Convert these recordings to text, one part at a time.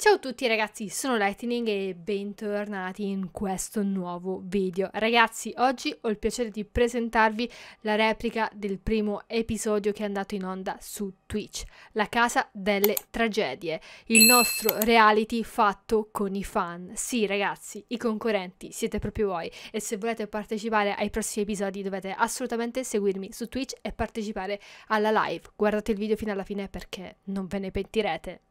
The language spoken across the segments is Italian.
Ciao a tutti ragazzi, sono Lightning e bentornati in questo nuovo video. Ragazzi, oggi ho il piacere di presentarvi la replica del primo episodio che è andato in onda su Twitch, La Casa delle Tragedie, il nostro reality fatto con i fan. Sì ragazzi, i concorrenti siete proprio voi e se volete partecipare ai prossimi episodi dovete assolutamente seguirmi su Twitch e partecipare alla live. Guardate il video fino alla fine perché non ve ne pentirete.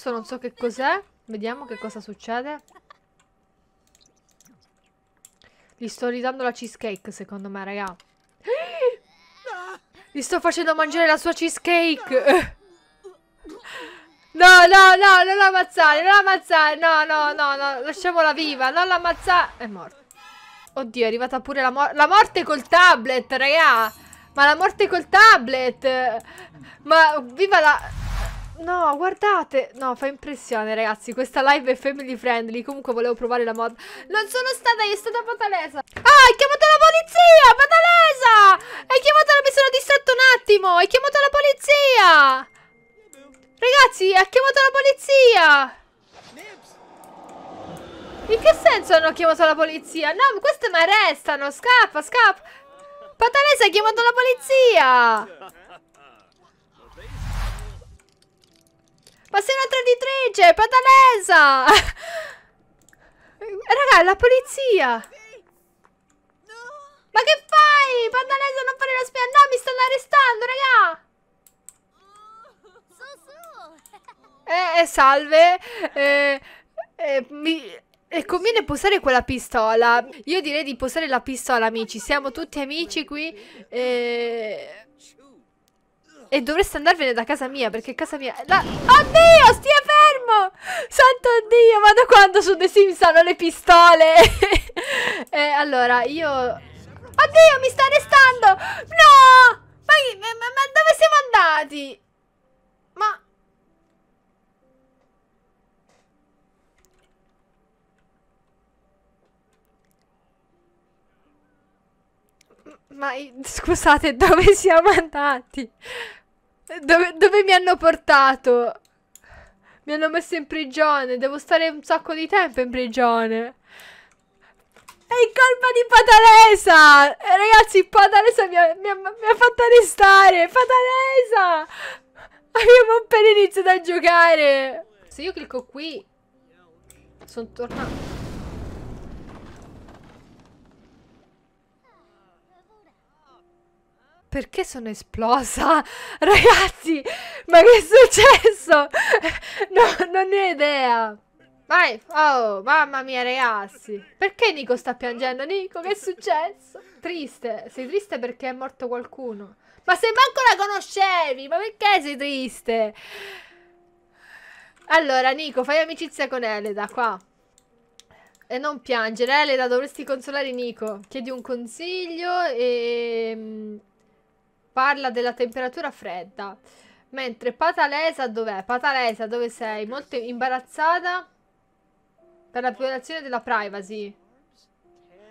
rosso, non so che cos'è. Vediamo che cosa succede. Gli sto ridando la cheesecake, secondo me, raga. Gli sto facendo mangiare la sua cheesecake. No, no, no, non l'ammazzare, non l'ammazzare. No, no, no, no, lasciamola viva. Non l'ammazzare. È morta. Oddio, è arrivata pure la morte. La morte col tablet, raga. Ma la morte col tablet. Ma viva la... No, guardate. No, fa impressione, ragazzi. Questa live è family friendly. Comunque volevo provare la mod. Non sono stata io, è stata Patalesa. Ah, hai chiamato la polizia, Patalesa! Hai chiamato la... Mi sono distratto un attimo. Hai chiamato la polizia. Ragazzi, ha chiamato la polizia. In che senso hanno chiamato la polizia? No, queste mi arrestano. Scappa, scappa. Patalesa ha chiamato la polizia. direttrice, Patanesa! Raga, la polizia! Ma che fai? Patanesa, non fare la spia! No, mi stanno arrestando, raga! Eh, eh salve! Eh, eh, mi... È conviene posare quella pistola. Io direi di posare la pistola, amici. Siamo tutti amici qui. E... Eh, e dovreste andarvene da casa mia, perché casa mia... La... Oddio, stia Mamma! Santo Dio, ma da quando su The Sims hanno le pistole? eh, allora, io... Oddio, mi sta arrestando! No! Ma, ma, ma dove siamo andati? Ma... Ma scusate, dove siamo andati? Dove, dove mi hanno portato? Mi hanno messo in prigione. Devo stare un sacco di tempo in prigione. È colpa di Patalesa! Eh, ragazzi, Patalesa mi ha, mi, ha, mi ha fatto arrestare! Patalesa! Abbiamo appena iniziato a giocare! Se io clicco qui... Sono tornato... Perché sono esplosa? Ragazzi, ma che è successo? No, non ne ho idea. Vai, oh, mamma mia ragazzi. Perché Nico sta piangendo? Nico, che è successo? Triste, sei triste perché è morto qualcuno. Ma se manco la conoscevi, ma perché sei triste? Allora, Nico, fai amicizia con Eleda, qua. E non piangere, Eleda, dovresti consolare Nico. Chiedi un consiglio e... Mm, Parla della temperatura fredda. Mentre Patalesa dov'è? Patalesa dove sei? Molto imbarazzata per la violazione della privacy.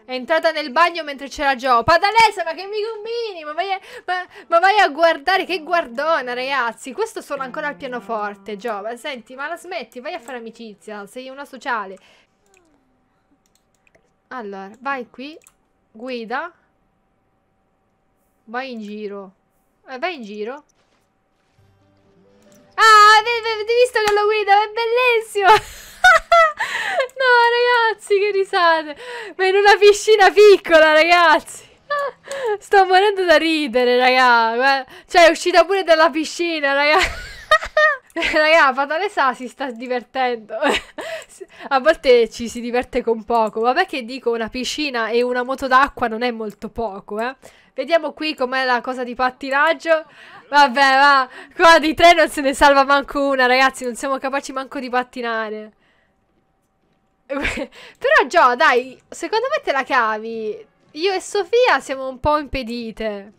È entrata nel bagno mentre c'era Joe. Patalesa ma che mi combini? Ma vai, a, ma, ma vai, a, guardare, che guardona, ragazzi. Questo suona ancora al pianoforte, Joe. Ma senti, ma la smetti, vai a fare amicizia. Sei una sociale. Allora, vai qui. Guida. Vai in giro. Eh, vai in giro. Ah, avete visto che lo guida? È bellissimo! no, ragazzi, che risate! Ma in una piscina piccola, ragazzi! Sto morendo da ridere, raga. Cioè, è uscita pure dalla piscina, raga. raga, Fatale Sa si sta divertendo. A volte ci si diverte con poco. Vabbè che dico, una piscina e una moto d'acqua non è molto poco, eh. Vediamo qui com'è la cosa di pattinaggio. Vabbè, va. Qua di tre non se ne salva manco una, ragazzi. Non siamo capaci manco di pattinare. Però, Gio, dai, secondo me te la cavi. Io e Sofia siamo un po' impedite.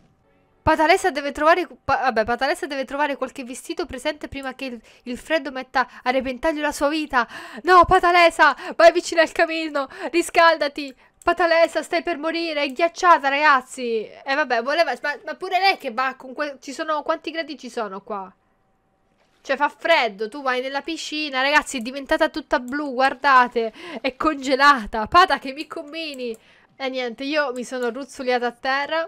Patalessa deve trovare... Pa vabbè, Patalessa deve trovare qualche vestito presente prima che il, il, freddo metta a repentaglio la sua vita. No, Patalessa, vai vicino al camino, riscaldati. Fatalessa, stai per morire, è ghiacciata ragazzi! E eh, vabbè, voleva... Ma, ma, pure lei che va con... Que... Ci sono... Quanti gradi ci sono qua? Cioè fa freddo, tu vai nella piscina, ragazzi è diventata tutta blu, guardate, è congelata. Pata che mi combini? E eh, niente, io mi sono ruzzoliata a terra.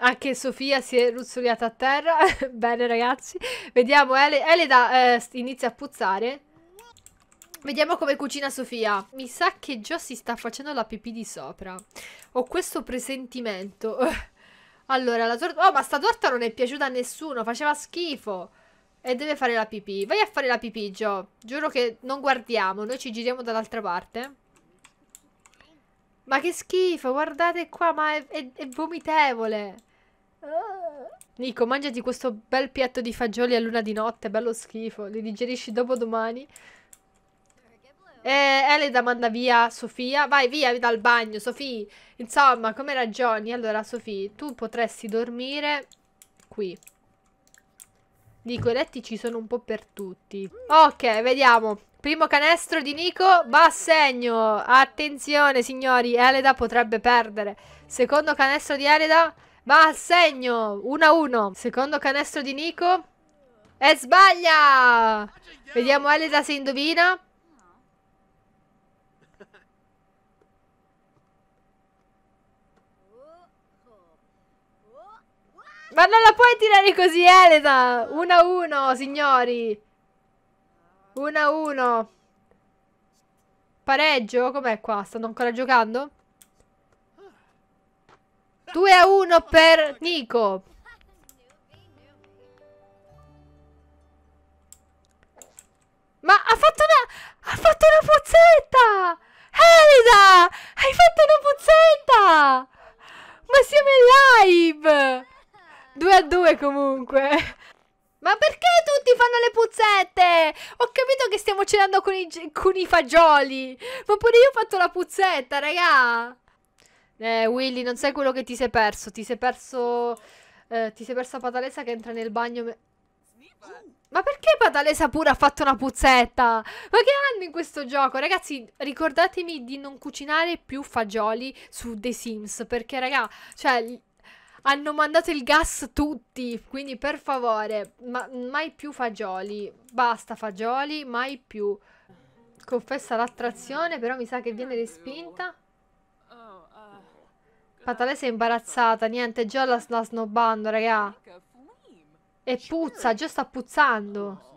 Anche Sofia si è ruzzoliata a terra. Bene ragazzi, vediamo, Eleda eh, inizia a puzzare. Vediamo come cucina Sofia. Mi sa che già si sta facendo la pipì di sopra. Ho questo presentimento. allora, la torta... Oh, ma sta torta non è piaciuta a nessuno. Faceva schifo. E deve fare la pipì. Vai a fare la pipì, Gio. Giuro che non guardiamo. Noi ci giriamo dall'altra parte. Ma che schifo. Guardate qua. Ma è, è, è vomitevole. Nico, mangiati questo bel piatto di fagioli a luna di notte. Bello schifo. Li digerisci dopo domani. Eh, Eleda manda via Sofia. Vai via dal bagno, Sofì. Insomma, come ragioni? Allora, Sofì, tu potresti dormire qui. Dico, i letti ci sono un po' per tutti. Ok, vediamo. Primo canestro di Nico va a segno. Attenzione, signori, Eleda potrebbe perdere. Secondo canestro di Eleda va a segno. 1-1. Secondo canestro di Nico. E sbaglia! Vediamo Eleda se indovina. Ma non la puoi tirare così, Elena! 1-1, a signori! 1-1. a Pareggio? Com'è qua? Stanno ancora giocando? 2-1 a per Nico. Ma ha fatto una... Ha fatto una puzzetta! Elena! Hai fatto una puzzetta! Ma siamo in live! 2 a 2 comunque. Ma perché tutti fanno le puzzette? Ho capito che stiamo cenando con i, con i fagioli. Ma pure io ho fatto la puzzetta, raga. Eh, Willy, non sai quello che ti sei perso. Ti sei perso... Eh, ti sei persa Patalesa che entra nel bagno... Ma perché Patalesa pure ha fatto una puzzetta? Ma che hanno in questo gioco? Ragazzi, ricordatemi di non cucinare più fagioli su The Sims. Perché, raga, cioè hanno mandato il gas tutti, quindi per favore, ma mai più fagioli. Basta fagioli, mai più. Confessa l'attrazione, però mi sa che viene respinta. Patalese è imbarazzata, niente, Gio la, sta snobbando, raga. E puzza, Gio sta puzzando.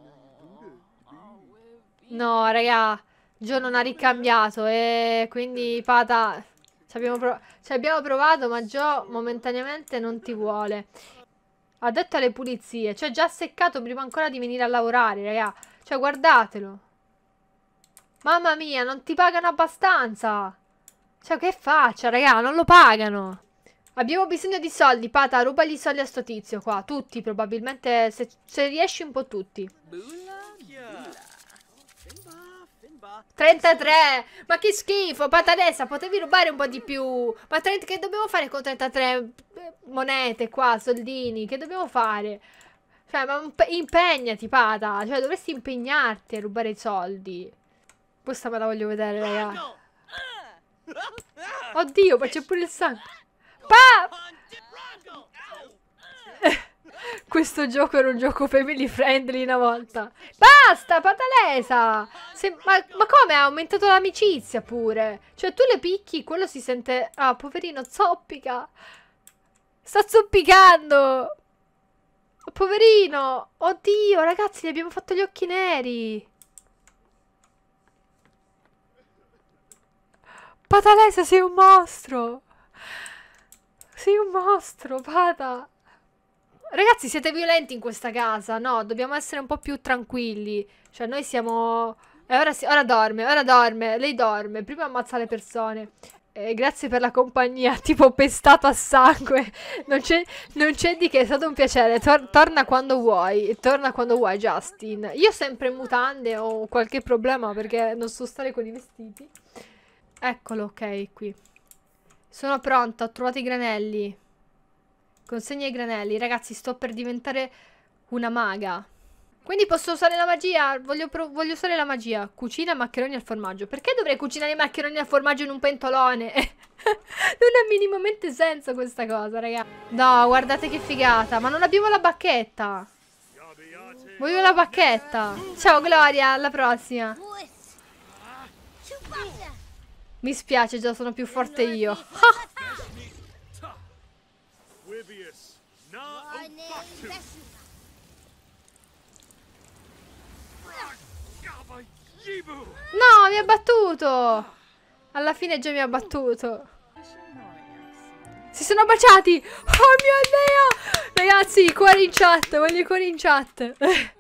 No, raga, Gio non ha ricambiato e eh, quindi Pata ci abbiamo, prov ci abbiamo provato, ma Joe momentaneamente non ti vuole. Ha detto alle pulizie. Cioè, già seccato prima ancora di venire a lavorare, raga. Cioè, guardatelo. Mamma mia, non ti pagano abbastanza. Cioè, che faccia, raga? Non lo pagano. Abbiamo bisogno di soldi, Pata, ruba gli soldi a sto tizio qua. Tutti, probabilmente, se, se riesci un po' tutti. 33! Ma che schifo! Patanessa, potevi rubare un po' di più! Ma che dobbiamo fare con 33 monete qua, soldini? Che dobbiamo fare? Cioè, ma impegnati, Pata! Cioè, dovresti impegnarti a rubare i soldi. Questa me la voglio vedere, raga. Oddio, ma c'è pure il sangue. Pa! Questo gioco era un gioco family friendly una volta. Basta, patalesa! Se, ma, ma, come? Ha aumentato l'amicizia pure. Cioè, tu le picchi, quello si sente... Ah, poverino, zoppica. Sta zoppicando! Poverino! Oddio, ragazzi, gli abbiamo fatto gli occhi neri. Patalesa, sei un mostro! Sei un mostro, Pata! Ragazzi, siete violenti in questa casa, no? Dobbiamo essere un po' più tranquilli. Cioè, noi siamo... E ora, si... ora dorme, ora dorme, lei dorme. Prima ammazza le persone. Eh, grazie per la compagnia, tipo pestato a sangue. Non c'è, di che, è stato un piacere. Tor torna quando vuoi, torna quando vuoi, Justin. Io sempre in mutande ho qualche problema perché non so stare con i vestiti. Eccolo, ok, qui. Sono pronta, ho trovato i granelli. Consegna i granelli. Ragazzi, sto per diventare una maga. Quindi posso usare la magia? Voglio, voglio, usare la magia. Cucina maccheroni al formaggio. Perché dovrei cucinare i maccheroni al formaggio in un pentolone? non ha minimamente senso questa cosa, raga. No, guardate che figata. Ma non abbiamo la bacchetta. Voglio la bacchetta. Ciao, Gloria. Alla prossima. Mi spiace, già sono più forte io. obvious. Na obaczył! No, mi ha battuto! Alla fine già mi ha battuto. Si sono baciati! Oh mio Dio! Ragazzi, cuori in chat, voglio i cuori in chat.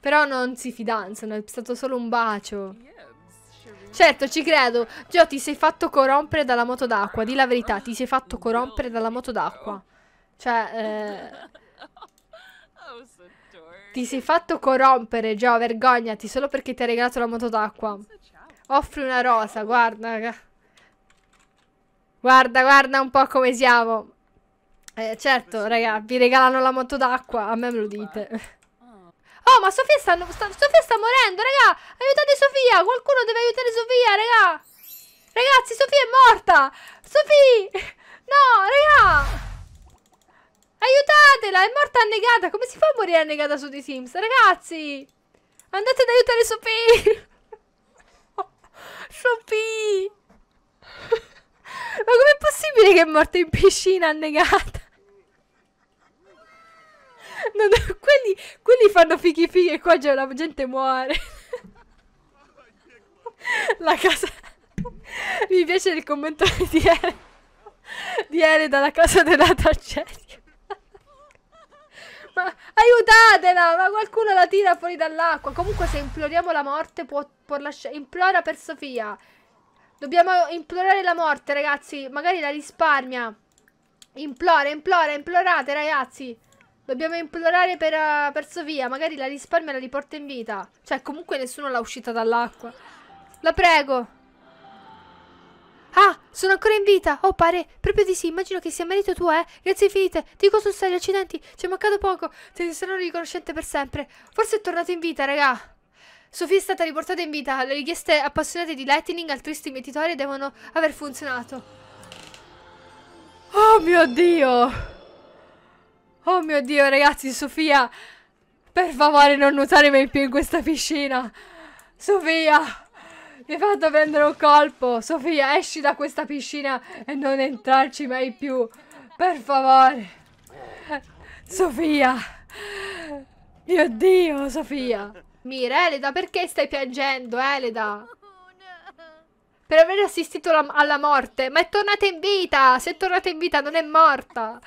Però non si fidanzano, è stato solo un bacio. Certo, ci credo. Gio, ti sei fatto corrompere dalla moto d'acqua. Di la verità, ti sei fatto corrompere dalla moto d'acqua. Cioè, eh... Oh, ti sei fatto corrompere, Gio, vergognati, solo perché ti ha regalato la moto d'acqua. Offri una rosa, guarda. Guarda, guarda un po' come siamo. Eh, certo, raga, vi regalano la moto d'acqua, a me me lo dite. Oh, ma Sofia sta, sta, Sofia sta morendo, raga! Aiutate Sofia! Qualcuno deve aiutare Sofia, raga! Ragazzi, Sofia è morta! Sofia! No, raga! Aiutatela, è morta annegata! Come si fa a morire annegata su The Sims? Ragazzi! Andate ad aiutare Sofia! Sofì! Ma com'è possibile che è morta in piscina annegata? Non è quelli, fanno fighi fighi e qua già la gente muore. la casa... Mi piace il commento di Ere. Di Ere dalla casa della tragedia. Ma aiutatela! Ma qualcuno la tira fuori dall'acqua. Comunque, se imploriamo la morte, può, può lasciare. Implora per Sofia. Dobbiamo implorare la morte, ragazzi. Magari la risparmia. Implora, implora, implorate, ragazzi. Dobbiamo implorare per, uh, per Sofia, magari la risparmia e la riporta in vita. Cioè, comunque nessuno l'ha uscita dall'acqua. La prego. Ah, sono ancora in vita. Oh, pare, proprio di sì. Immagino che sia merito tuo, eh. Grazie infinite. Dico sul serio, accidenti. Ci è mancato poco. Te ne sarò riconoscente per sempre. Forse è tornato in vita, raga. Sofia è stata riportata in vita. Le richieste appassionate di Lightning al triste immetitore devono aver funzionato. Oh mio Dio! Oh mio Dio, ragazzi, Sofia! Per favore, non mai più in questa piscina! Sofia! Mi hai fatto prendere un colpo! Sofia, esci da questa piscina e non entrarci mai più! Per favore! Sofia! Mio Dio, Sofia! Mira, Eleda, perché stai piangendo, Eleda? Per aver assistito alla morte! Ma è tornata in vita! Se è tornata in vita, non è morta!